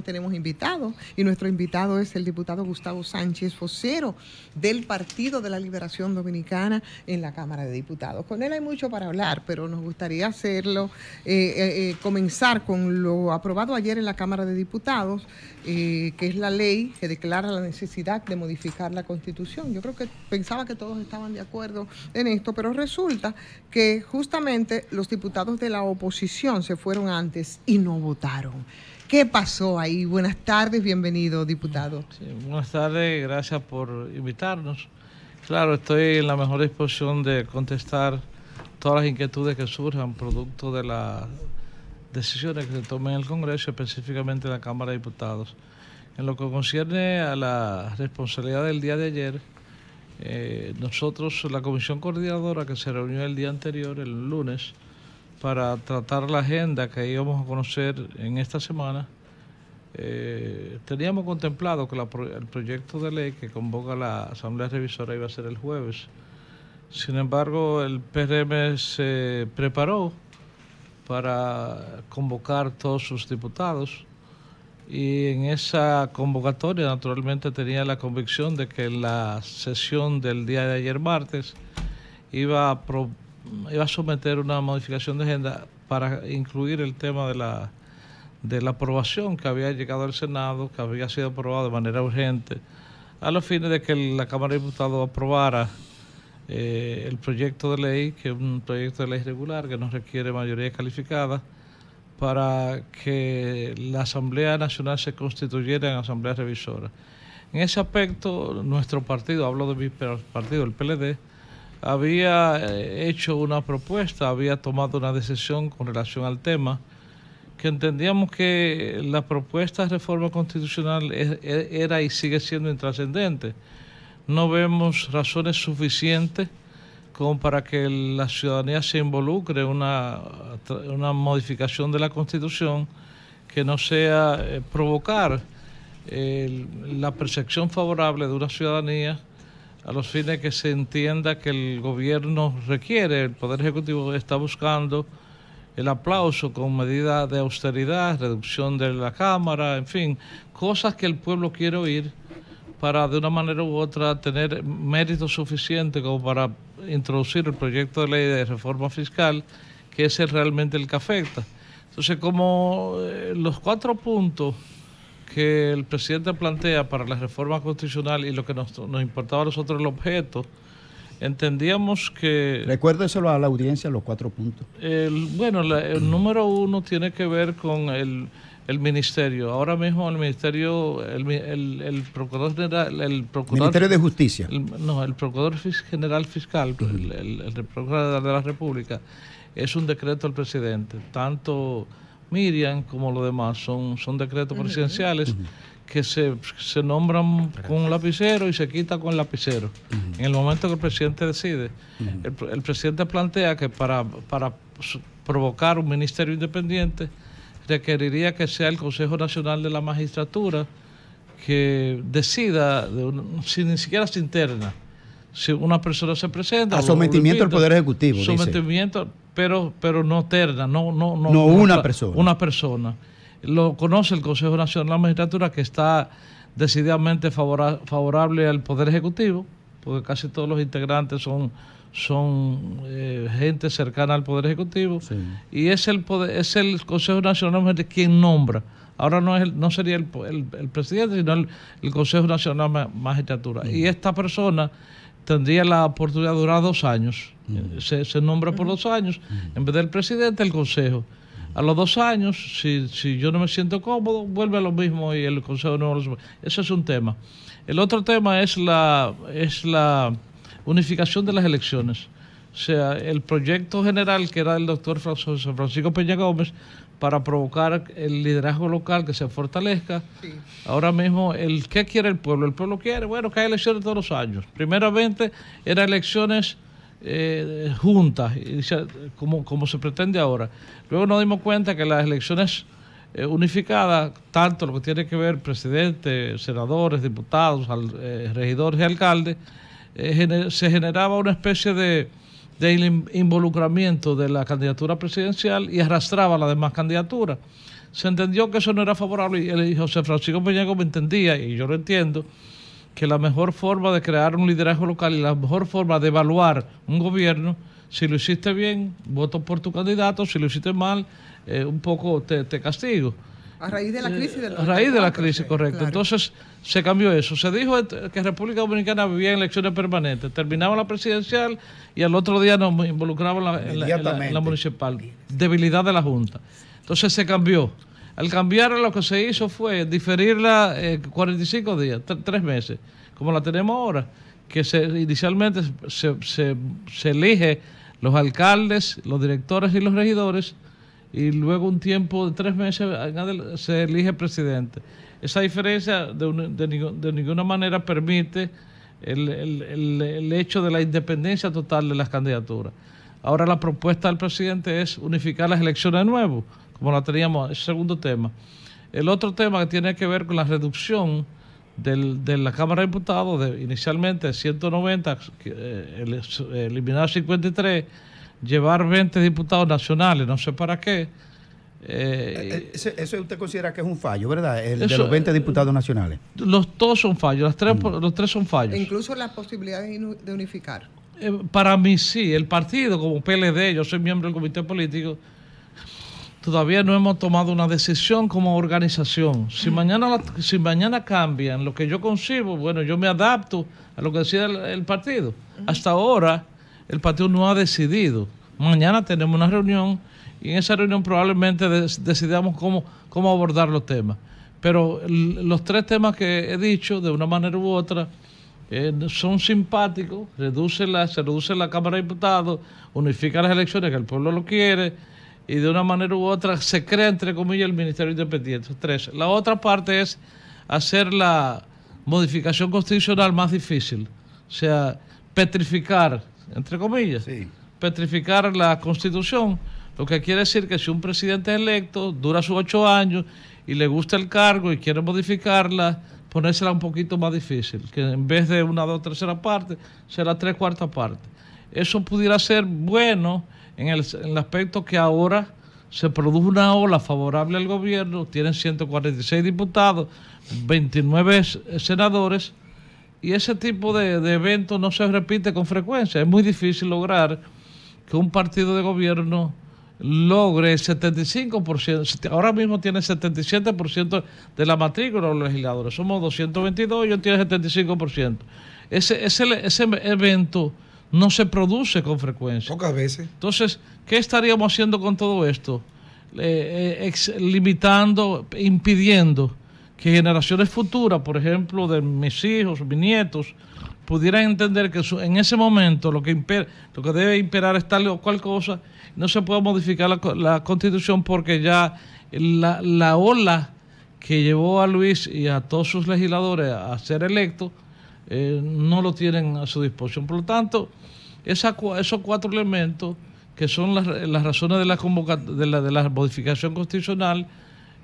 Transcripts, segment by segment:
tenemos invitados y nuestro invitado es el diputado Gustavo Sánchez, focero del Partido de la Liberación Dominicana en la Cámara de Diputados. Con él hay mucho para hablar, pero nos gustaría hacerlo, eh, eh, eh, comenzar con lo aprobado ayer en la Cámara de Diputados, que es la ley que declara la necesidad de modificar la Constitución. Yo creo que pensaba que todos estaban de acuerdo en esto, pero resulta que justamente los diputados de la oposición se fueron antes y no votaron. ¿Qué pasó ahí? Buenas tardes, bienvenido, diputado. buenas tardes, gracias por invitarnos. Claro, estoy en la mejor disposición de contestar todas las inquietudes que surjan producto de las decisiones que se tomen en el Congreso, específicamente en la Cámara de Diputados. En lo que concierne a la responsabilidad del día de ayer, eh, nosotros, la Comisión Coordinadora que se reunió el día anterior, el lunes, para tratar la agenda que íbamos a conocer en esta semana, eh, teníamos contemplado que el proyecto de ley que convoca la Asamblea Revisora iba a ser el jueves. Sin embargo, el PRM se preparó para convocar todos sus diputados y en esa convocatoria naturalmente tenía la convicción de que la sesión del día de ayer martes iba a pro iba a someter una modificación de agenda para incluir el tema de la, de la aprobación que había llegado al Senado, que había sido aprobado de manera urgente, a los fines de que la Cámara de Diputados aprobara eh, el proyecto de ley, que es un proyecto de ley regular que no requiere mayoría calificada, para que la Asamblea Nacional se constituyera en Asamblea Revisora. En ese aspecto, nuestro partido, hablo de mi partido, el PLD, había eh, hecho una propuesta, había tomado una decisión con relación al tema, que entendíamos que la propuesta de reforma constitucional e, e, era y sigue siendo intrascendente. No vemos razones suficientes como para que la ciudadanía se involucre en una, modificación de la Constitución que no sea eh, provocar eh, la percepción favorable de una ciudadanía a los fines que se entienda que el gobierno requiere, el Poder Ejecutivo está buscando el aplauso con medidas de austeridad, reducción de la Cámara, en fin, cosas que el pueblo quiere oír para de una manera u otra tener mérito suficiente como para introducir el proyecto de ley de reforma fiscal, que ese es realmente el que afecta. Entonces, como eh, los cuatro puntos que el presidente plantea para la reforma constitucional y lo que nos, importaba a nosotros el objeto, entendíamos que... Recuérdeselo a la audiencia, los cuatro puntos. El, bueno, el número uno tiene que ver con el, ministerio. Ahora mismo el ministerio, el, procurador general... El procurador, ministerio de Justicia. no, el procurador general fiscal, el, procurador de la República, es un decreto del presidente. Tanto Miriam, como lo demás, son, son decretos presidenciales que se, nombran con un lapicero y se quita con el lapicero. En el momento que el presidente decide, el, presidente plantea que para, para provocar un ministerio independiente requeriría que sea el Consejo Nacional de la Magistratura que decida, si ni siquiera se interna, si una persona se presenta. A sometimiento del Poder Ejecutivo. Sometimiento, pero, pero no terna, no, no, no, una, persona. Una persona. Lo conoce el Consejo Nacional de la Magistratura que está decididamente favorable al Poder Ejecutivo, porque casi todos los integrantes son, son eh, gente cercana al Poder Ejecutivo, y es el, poder, es el Consejo Nacional de Magistratura quien nombra. Ahora no, es no sería el, presidente, sino el, Consejo Nacional de Magistratura. Y esta persona tendría la oportunidad de durar dos años. Mm. Eh, se, nombra por dos años. Mm. En vez del presidente, el consejo. A los dos años, si, yo no me siento cómodo, vuelve a lo mismo y el consejo no lo Ese es un tema. El otro tema es la, es la unificación de las elecciones. O sea, el proyecto general que era el doctor Francisco Peña Gómez para provocar el liderazgo local que se fortalezca. Ahora mismo, el ¿qué quiere el pueblo? El pueblo quiere, bueno, que hay elecciones todos los años. Primeramente, eran elecciones eh, juntas, como, como se pretende ahora. Luego nos dimos cuenta que las elecciones eh, unificadas, tanto lo que tiene que ver presidente, senadores, diputados, eh, regidores y alcaldes, se generaba una especie de del involucramiento de la candidatura presidencial y arrastraba las demás candidaturas. Se entendió que eso no era favorable y el José Francisco Peñego me entendía, y yo lo entiendo, que la mejor forma de crear un liderazgo local y la mejor forma de evaluar un gobierno, si lo hiciste bien, voto por tu candidato, si lo hiciste mal, eh, un poco te castigo. A raíz de la crisis. a raíz de la crisis, correcto. Entonces se cambió eso. Se dijo que República Dominicana vivía en elecciones permanentes. Terminaba la presidencial y al otro día nos involucraba la, municipal. Debilidad de la Junta. Entonces se cambió. Al cambiar lo que se hizo fue diferirla 45 eh, días, tres meses, como la tenemos ahora, que se, inicialmente se, se, se elige los alcaldes, los directores y los regidores y luego un tiempo de tres meses se elige presidente. Esa diferencia de, ninguna manera permite el, hecho de la independencia total de las candidaturas. Ahora la propuesta del presidente es unificar las elecciones de nuevo, como la teníamos, ese segundo tema. El otro tema que tiene que ver con la reducción de la Cámara de Diputados, de, inicialmente 190, eh, eliminar 53 llevar 20 diputados nacionales, no sé para qué. Eh, eh, eso usted considera que es un fallo, ¿verdad? El de los 20 eh, diputados nacionales. Los dos son fallos, las tres, mm. los tres son fallos. Incluso las posibilidades de unificar. para mí sí, el partido como PLD, yo soy miembro del comité político, todavía no hemos tomado una decisión como organización. Si mm. mañana, si mañana cambian lo que yo concibo, bueno, yo me adapto a lo que decía el partido. Mm. Hasta ahora el partido no ha decidido. Mañana tenemos una reunión y en esa reunión probablemente decidamos cómo, cómo abordar los temas. Pero los tres temas que he dicho, de una manera u otra, eh, son simpáticos, reduce la, se reduce la Cámara de Diputados, unifica las elecciones que el pueblo lo quiere y de una manera u otra se crea, entre comillas, el Ministerio Independiente. Tres. La otra parte es hacer la modificación constitucional más difícil, o sea, petrificar entre comillas, petrificar la constitución, lo que quiere decir que si un presidente electo dura sus ocho años y le gusta el cargo y quiere modificarla, ponérsela un poquito más difícil, que en vez de una, dos, tercera parte, será tres cuartas partes. Eso pudiera ser bueno en el, en el aspecto que ahora se produjo una ola favorable al gobierno, tienen 146 diputados, 29 senadores, y ese tipo de, de eventos no se repite con frecuencia. Es muy difícil lograr que un partido de gobierno logre el 75%, ahora mismo tiene el 77% de la matrícula de los legisladores, somos 222 y tengo tiene 75%. Ese, ese, ese evento no se produce con frecuencia. Pocas veces. Entonces, ¿qué estaríamos haciendo con todo esto? Eh, eh, limitando, impidiendo que generaciones futuras, por ejemplo, de mis hijos, mis nietos, pudieran entender que en ese momento lo que, debe imperar es tal o cual cosa, no se puede modificar la, constitución porque ya la, ola que llevó a Luis y a todos sus legisladores a ser electos, eh, no lo tienen a su disposición. Por lo tanto, esos cuatro elementos que son las, razones de la, de de la modificación constitucional,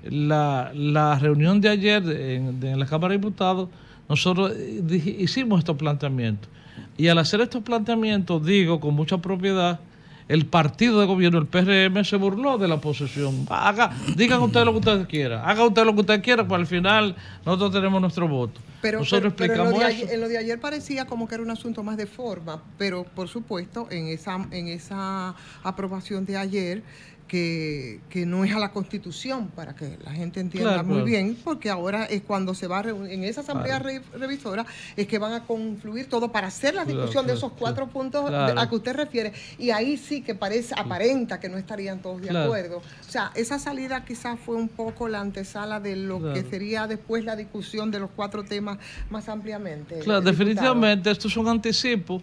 la, la reunión de ayer en, la Cámara de Diputados, nosotros eh, hicimos estos planteamientos. Y al hacer estos planteamientos, digo con mucha propiedad, el partido de gobierno, el PRM, se burló de la oposición. Haga, digan ustedes lo que ustedes quieran, haga usted lo que ustedes quieran, pues al final nosotros tenemos nuestro voto. Pero, nosotros explicamos en, lo de ayer, de ayer, parecía como que era un asunto más de forma, pero por supuesto, en esa, en esa aprobación de ayer que, no es a la Constitución, para que la gente entienda muy bien, porque ahora es cuando se va a reunir, en esa asamblea revisora, es que van a confluir todo para hacer la discusión de esos cuatro puntos a que usted refiere, y ahí sí que parece, aparenta que no estarían todos de acuerdo. O sea, esa salida quizás fue un poco la antesala de lo que sería después la discusión de los cuatro temas más ampliamente. Claro, eh, definitivamente esto es un anticipo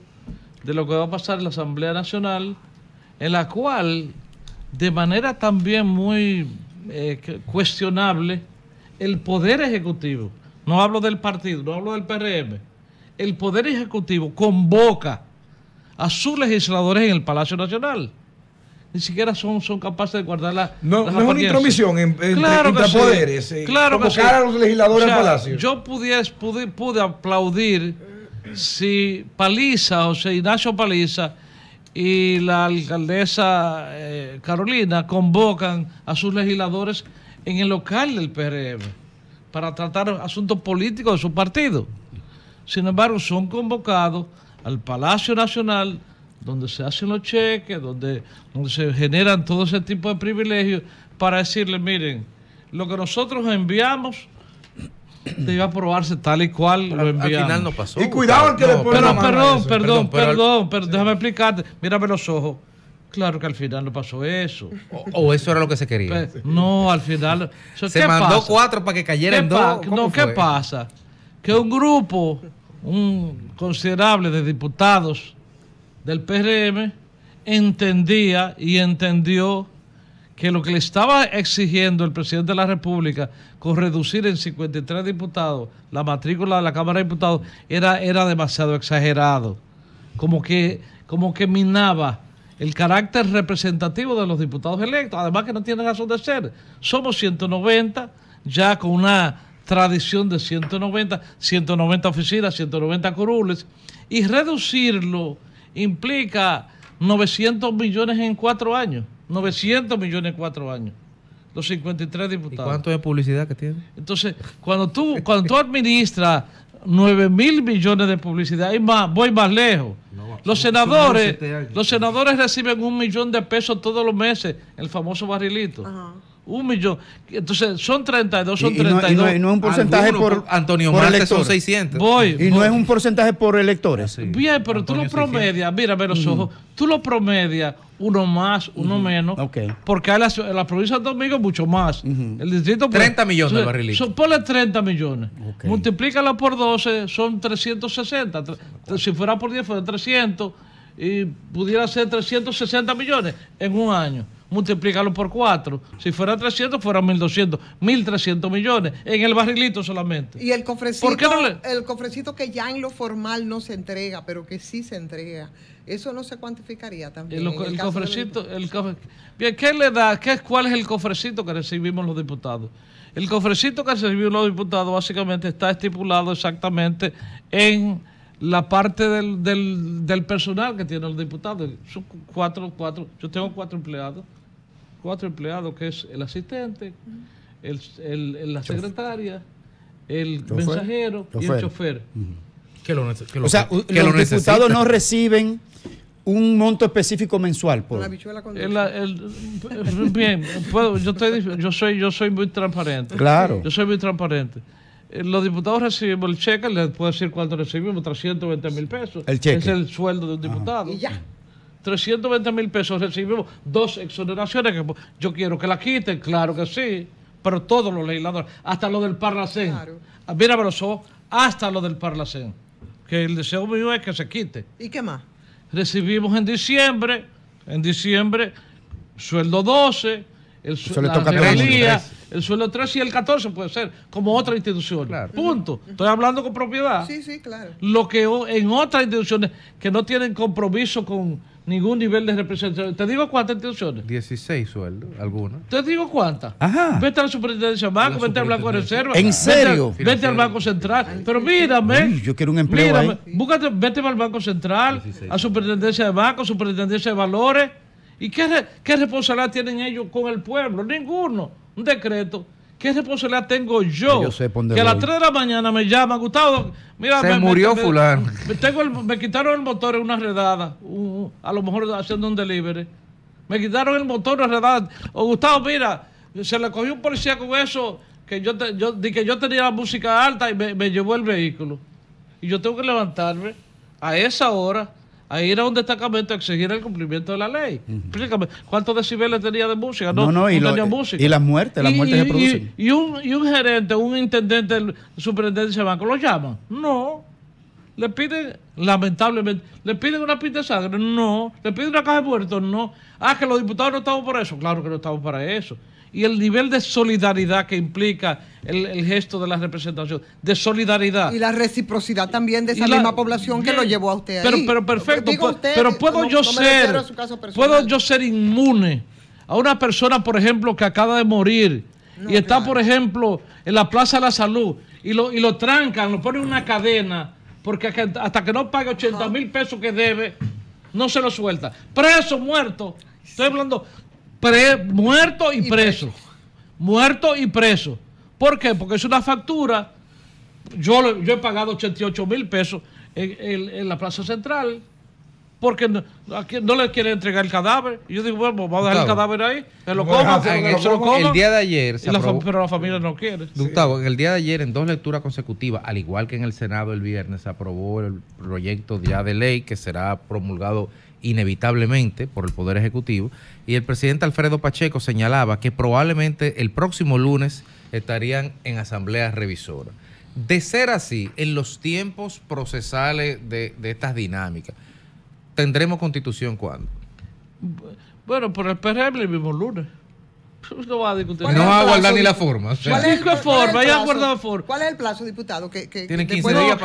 de lo que va a pasar en la Asamblea Nacional, en la cual de manera también muy eh, cuestionable el Poder Ejecutivo. No hablo del partido, no hablo del PRM. El Poder Ejecutivo convoca a sus legisladores en el Palacio Nacional ni siquiera son, son capaces de guardar la. No, es una intromisión en, en claro poderes. Eh, convocar a los legisladores en palacio. Yo pudies, pude, pude aplaudir si Paliza, o si Ignacio Paliza, y la alcaldesa eh, Carolina convocan a sus legisladores en el local del PRM para tratar asuntos políticos de su partido. Sin embargo, son convocados al Palacio Nacional, donde se hacen los cheques, donde, donde se generan todo ese tipo de privilegios, para decirle, miren, lo que nosotros enviamos a aprobarse tal y cual lo Al final no pasó. Y cuidado el que le pone pero, perdón, perdón, perdón, perdón, pero, déjame explicarte. Mírame los ojos. Claro que al final no pasó eso. O, eso era lo que se quería. no, al final. se mandó cuatro para que cayeran dos. No, ¿qué pasa? Que un grupo un considerable de diputados del PRM entendía y entendió que lo que le estaba exigiendo el presidente de la República con reducir en 53 diputados la matrícula de la Cámara de Diputados era, era demasiado exagerado, como que, como que minaba el carácter representativo de los diputados electos, además que no tiene razón de ser. Somos 190, ya con una tradición de 190, 190 oficinas, 190 curules, y reducirlo implica 900 millones en cuatro años. 900 millones en cuatro años. Los 53 diputados. ¿Y ¿Cuánto de publicidad que tiene? Entonces, cuando tú, cuando tú administras 9 mil millones de publicidad, y voy más lejos. los senadores, los senadores reciben un millón de pesos todos los meses, el famoso barrilito. Un millón. Entonces, son 32, son y, 32. No, y, no, es un porcentaje por. Antonio son 600. Voy, y no es un porcentaje por electores. Bien, pero tú lo promedias, mírame los ojos, tú lo promedias uno más, uno menos. Porque la, provincia de Domingo mucho más. El distrito. 30 pues, millones de barrilitos ponle 30 millones. Multiplícala por 12, son 360. Si fuera por 10, fuera 300. Y pudiera ser 360 millones en un año multiplícalo por cuatro Si fuera 300, fuera 1.200, 1.300 millones en el barrilito solamente. Y el cofrecito, el cofrecito que ya en lo formal no se entrega, pero que sí se entrega, eso no se cuantificaría también. El, cofrecito, el Bien, ¿qué le da? ¿Cuál es el cofrecito que recibimos los diputados? El cofrecito que recibimos los diputados básicamente está estipulado exactamente en la parte del, del, personal que tiene el diputado. cuatro, cuatro, yo tengo cuatro empleados cuatro empleados, que es el asistente, el, la secretaria, el mensajero y el chofer. o sea, los diputados no reciben un monto específico mensual. Por. La bien, yo, soy, yo soy muy transparente. Claro. Yo soy muy transparente. Eh, los diputados recibimos el cheque, les puedo decir cuánto recibimos, 320 mil pesos. El cheque. Es el sueldo de un diputado. Y ya. 320 mil pesos recibimos dos exoneraciones. Que yo quiero que la quiten, claro que sí, pero todos los legisladores, hasta lo del Parlacén. Claro. Ah, mira, Broso, hasta lo del Parlacén, que el deseo mío es que se quite. ¿Y qué más? Recibimos en diciembre, en diciembre, sueldo 12, el, sueldo el sueldo 3 y el 14 puede ser, como otra institución. Punto. Estoy hablando con propiedad. Sí, sí, claro. Lo que en otras instituciones que no tienen compromiso con Ningún nivel de representación. ¿Te digo cuántas instituciones? 16 sueldos, algunas. ¿Te digo cuántas? Ajá. Vete a la superintendencia de banco, vete al Banco de Reserva. ¿En serio? Vete, al Banco Central. Pero mírame. yo quiero un empleo ahí. vete al Banco Central, a superintendencia de banco, superintendencia de valores. ¿Y qué, qué responsabilidad tienen ellos con el pueblo? Ninguno. Un decreto ¿Qué responsabilidad tengo yo? que a las 3 de la mañana me llama Gustavo, mira, se me, murió fulano. Me, tengo me quitaron el motor en una redada, a lo mejor haciendo un delivery. Me quitaron el motor en una redada. O Gustavo, mira, se le cogió un policía con eso, que yo, te, que yo tenía la música alta y me llevó el vehículo. Y yo tengo que levantarme a esa hora Ahí era un destacamento a exigir el cumplimiento de la ley. Explícame, ¿cuántos decibeles tenía de música? No, no, no y, tenía música. y las muertes, las muertes y, Y, un, y un gerente, un intendente, superintendencia de banco, ¿lo llaman? No le piden, lamentablemente, le piden una pinta de sangre, no, le piden una caja de muertos, no. Ah, que los diputados no estamos para eso, claro que no estamos para eso. Y el nivel de solidaridad que implica el, gesto de la representación, de solidaridad. Y la reciprocidad también de esa misma población que lo llevó a usted ahí. Pero, pues, pero perfecto, pero, puedo yo ser, puedo yo ser inmune a una persona, por ejemplo, que acaba de morir y está, por ejemplo, en la Plaza de la Salud y lo, y lo trancan, lo ponen en una cadena porque hasta que no pague 80 mil pesos que debe, no se lo suelta. Preso, muerto. Estoy hablando pre, muerto y preso. Muerto y preso. ¿Por qué? Porque es una factura. Yo, yo he pagado 88 mil pesos en la Plaza Central porque no, le quiere entregar el cadáver. Y yo digo, bueno, vamos a dejar el cadáver ahí, Se lo se lo coman. El día de ayer Pero la familia no quiere. Gustavo, en el día de ayer, en dos lecturas consecutivas, al igual que en el Senado el viernes, se aprobó el proyecto ya de ley que será promulgado inevitablemente por el Poder Ejecutivo. Y el presidente Alfredo Pacheco señalaba que probablemente el próximo lunes estarían en asamblea revisora De ser así, en los tiempos procesales de estas dinámicas, ¿Tendremos constitución cuándo? Bueno, por el PRM el mismo lunes. No va a guardar ni la forma. ¿Cuál es, el plazo, diputado? Que, 15 que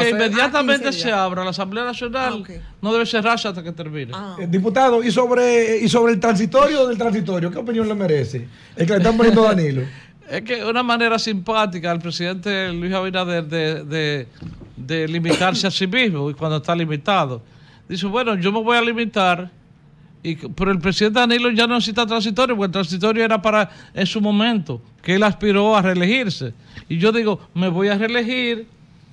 inmediatamente ah, se abra la Asamblea Nacional. Ah, no debe cerrarse hasta que termine. Ah, eh, diputado, ¿y sobre, ¿y sobre el transitorio del transitorio? ¿Qué opinión le merece? El que le están poniendo Danilo. es que una manera simpática al presidente Luis Abinader de, de limitarse a sí mismo y cuando está limitado dice, bueno, yo me voy a limitar, Y, pero el presidente Danilo ya no necesita transitorio, porque el transitorio era para en su momento, que él aspiró a reelegirse. Y yo digo, me voy a reelegir,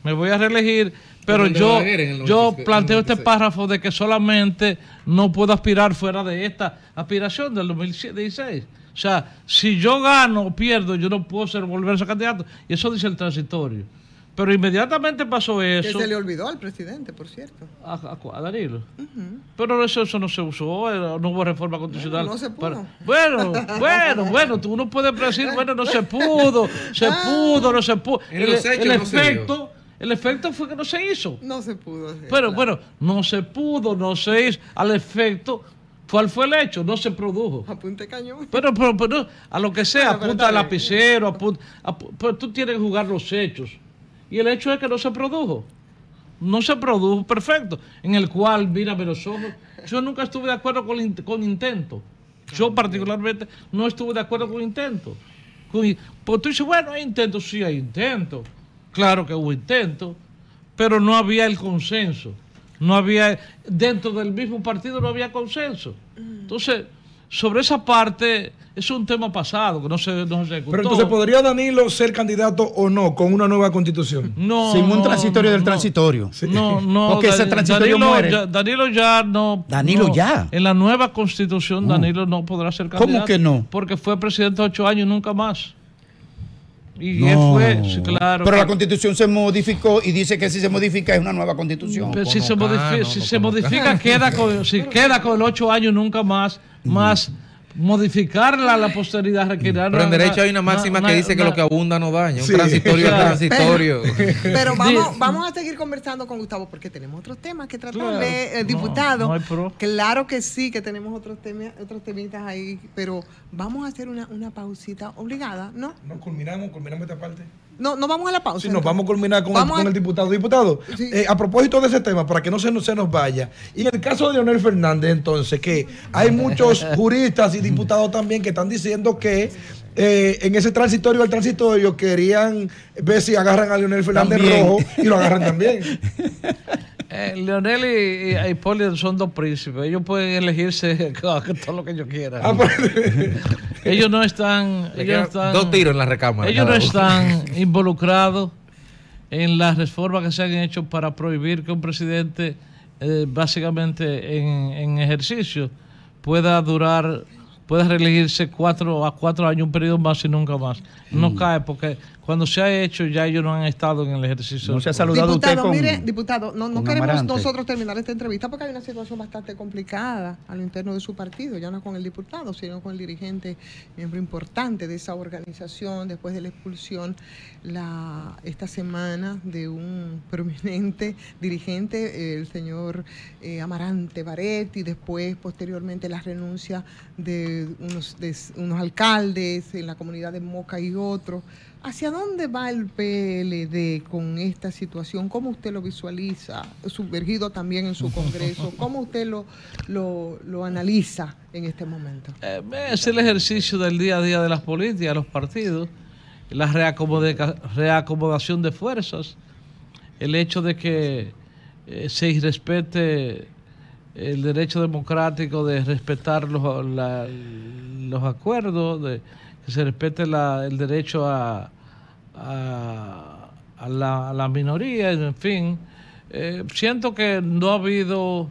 me voy a reelegir, pero yo, yo planteo este párrafo de que solamente no puedo aspirar fuera de esta aspiración del 2016. O sea, si yo gano o pierdo, yo no puedo ser volver a ser candidato. Y eso dice el transitorio. Pero inmediatamente pasó eso. Que se le olvidó al presidente, por cierto. A, a, Pero eso, no se usó, no hubo reforma constitucional. Bueno, no se pudo. bueno, bueno, bueno, tú uno decir, bueno, no se pudo, se ah. pudo, no se pudo. el, efecto, El efecto fue que no se hizo. No se pudo. Pero bueno, no se pudo, no se hizo. Al efecto, ¿cuál fue el hecho? No se produjo. Apunte cañón. Pero, pero, a lo que sea, apunta al lapicero, apunta. pero tú tienes que jugar los hechos. Y el hecho es que no se produjo. No se produjo perfecto. En el cual, mírame los ojos. Yo nunca estuve de acuerdo con, intento. Yo particularmente no estuve de acuerdo con intento. Porque tú dices, bueno, hay intento, sí hay intento, Claro que hubo intento, pero no había el consenso. No había, dentro del mismo partido no había consenso. Mm. Entonces, sobre esa parte es un tema pasado que no se, no se Pero entonces, ¿podría Danilo ser candidato o no con una nueva constitución? No. Sin un transitorio del transitorio. No, no. Porque ese transitorio muere. Danilo ya no. Danilo ya. En la nueva constitución, Danilo no podrá ser candidato. ¿Cómo que no? Porque fue presidente ocho años y nunca más. Y él fue, claro. Pero la constitución se modificó y dice que si se modifica es una nueva constitución. Pero si, se, modifica, queda con, si queda con el ocho años nunca más, mm. más modificarla la posteridad requerirá. Pero en derecho hay una máxima que dice que lo que abunda no daña, un transitorio es transitorio. Pero, vamos, vamos, a seguir conversando con Gustavo porque tenemos otros temas que tratarle, eh, diputado. claro que sí, que tenemos otros temas, otros temitas ahí, pero vamos a hacer una, una pausita obligada, ¿no? No, culminamos, culminamos esta parte. No, no vamos a la pausa. Sí, nos vamos a culminar con, el, diputado. Diputado, eh, a propósito de ese tema, para que no se, nos vaya, y en el caso de Leonel Fernández, entonces, que hay muchos juristas y diputados también que están diciendo que eh, en ese transitorio al transitorio querían ver si agarran a Leonel Fernández rojo y lo agarran también. Eh, Leonel y, y son dos príncipes. Ellos pueden elegirse todo lo que ellos quieran. Ah, pues, ellos no están, ellos Dos tiros en la recámara. Ellos no están involucrados en las reformas que se han hecho para prohibir que un presidente, eh, básicamente en, en ejercicio, pueda durar puede reelegirse cuatro a cuatro años, un periodo más y nunca más. No mm. cae porque cuando se ha hecho ya ellos no han estado en el ejercicio. No se ha saludado diputado, mire, diputado, no, queremos nosotros terminar esta entrevista porque hay una situación bastante complicada al interno de su partido, ya no con el diputado, sino con el dirigente, miembro importante de esa organización, después de la expulsión la, esta semana de un prominente dirigente, el señor eh, Amarante Baretti, después posteriormente la renuncia de unos, alcaldes en la comunidad de Moca y otros. ¿Hacia dónde va el PLD con esta situación? ¿Cómo usted lo visualiza? Subvergido también en su Congreso. ¿Cómo usted lo, lo, analiza en este momento? Eh, es el ejercicio del día a día de las políticas, de los partidos, la reacomodación de fuerzas, el hecho de que eh, se irrespete el derecho democrático de respetar los, acuerdos, de que se respete la, el derecho a, a, la, la, minoría, en fin. Eh, siento que no ha habido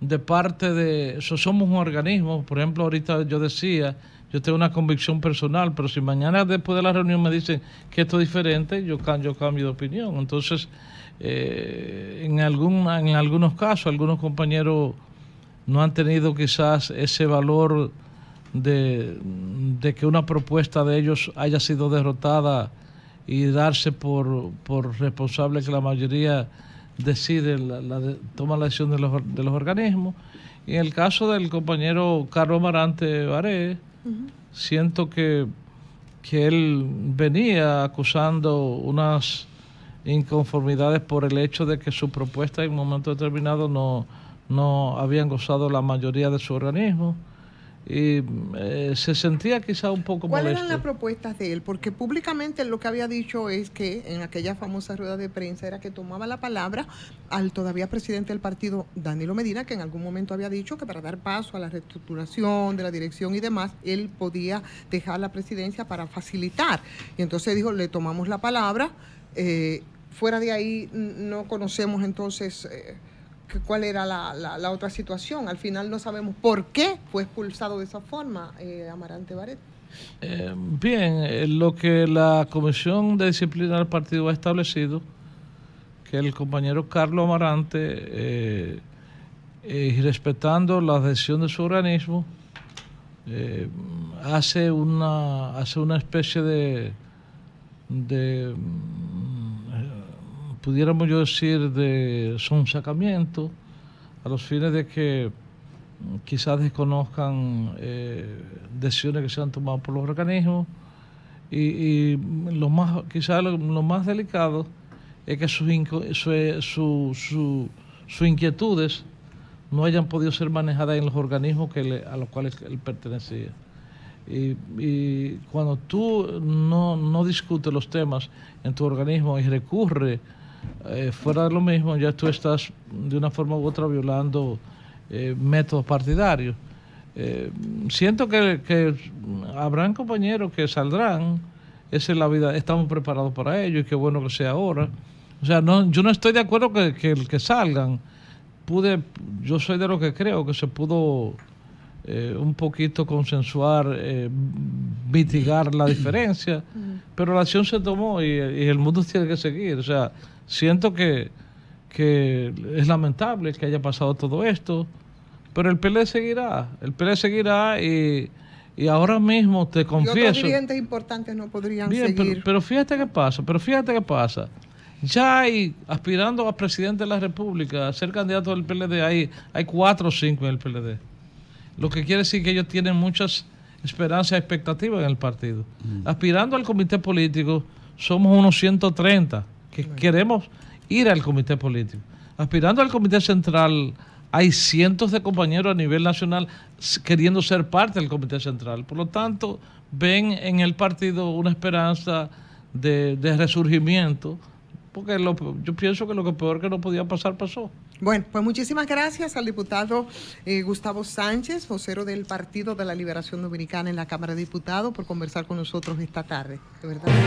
de parte de... somos un organismo, por ejemplo, ahorita yo decía, yo tengo una convicción personal, pero si mañana después de la reunión me dicen que esto es diferente, yo, yo cambio de opinión. Entonces, eh, en, algún, en algunos casos, algunos compañeros no han tenido quizás ese valor de, que una propuesta de ellos haya sido derrotada y darse por, responsable que la mayoría decide, la, toma la decisión de los, de los organismos. en el caso del compañero Carlos Marante Baré, siento que él venía acusando unas inconformidades por el hecho de que su propuesta en un momento determinado no, no habían gozado la mayoría de su organismo y eh, se sentía quizá un poco ¿Cuáles eran las propuestas de él? Porque públicamente lo que había dicho es que en aquella famosa rueda de prensa era que tomaba la palabra al todavía presidente del partido, Danilo Medina, que en algún momento había dicho que para dar paso a la reestructuración de la dirección y demás, él podía dejar la presidencia para facilitar. Y entonces dijo, le tomamos la palabra eh, fuera de ahí no conocemos entonces eh, cuál era la, otra situación. Al final no sabemos por qué fue expulsado de esa forma eh, Amarante Baret. bien, lo que la Comisión de Disciplina del Partido ha establecido, que el compañero Carlos Amarante, respetando la decisión de su organismo, hace, una, hace una especie de, de pudiéramos yo decir, de sacamiento a los fines de que quizás desconozcan eh, decisiones que se han tomado por los organismos y, lo más quizás lo, más delicado es que sus, su, inquietudes no hayan podido ser manejadas en los organismos que a los cuales él pertenecía. Y, cuando tú no, no discutes los temas en tu organismo y recurre eh, fuera de lo mismo, ya tú estás de una forma u otra violando eh, métodos partidarios. Eh, siento que, habrán compañeros que saldrán, esa es la vida, estamos preparados para ello y qué bueno que sea ahora. O sea, no, yo no estoy de acuerdo que, que, que salgan. Pude, yo soy de lo que creo que se pudo eh, un poquito consensuar, eh, mitigar la diferencia, mm. pero la acción se tomó y, el mundo tiene que seguir. O sea, siento que, es lamentable que haya pasado todo esto, pero el PLD seguirá, el PLD seguirá y, ahora mismo te confieso... importantes no podrían Pero, fíjate qué pasa, pero fíjate qué pasa ya hay, aspirando a presidente de la República, a ser candidato del PLD, hay, hay cuatro o cinco en el PLD. Lo que quiere decir que ellos tienen muchas esperanzas, y expectativas en el partido. Mm. Aspirando al comité político, somos unos 130 que queremos ir al comité político. Aspirando al comité central, hay cientos de compañeros a nivel nacional queriendo ser parte del Comité Central. Por lo tanto, ven en el partido una esperanza de resurgimiento porque yo pienso que lo peor que no podía pasar pasó. Bueno, pues muchísimas gracias al diputado eh, Gustavo Sánchez, vocero del Partido de la Liberación Dominicana en la Cámara de Diputados, por conversar con nosotros esta tarde. De verdad.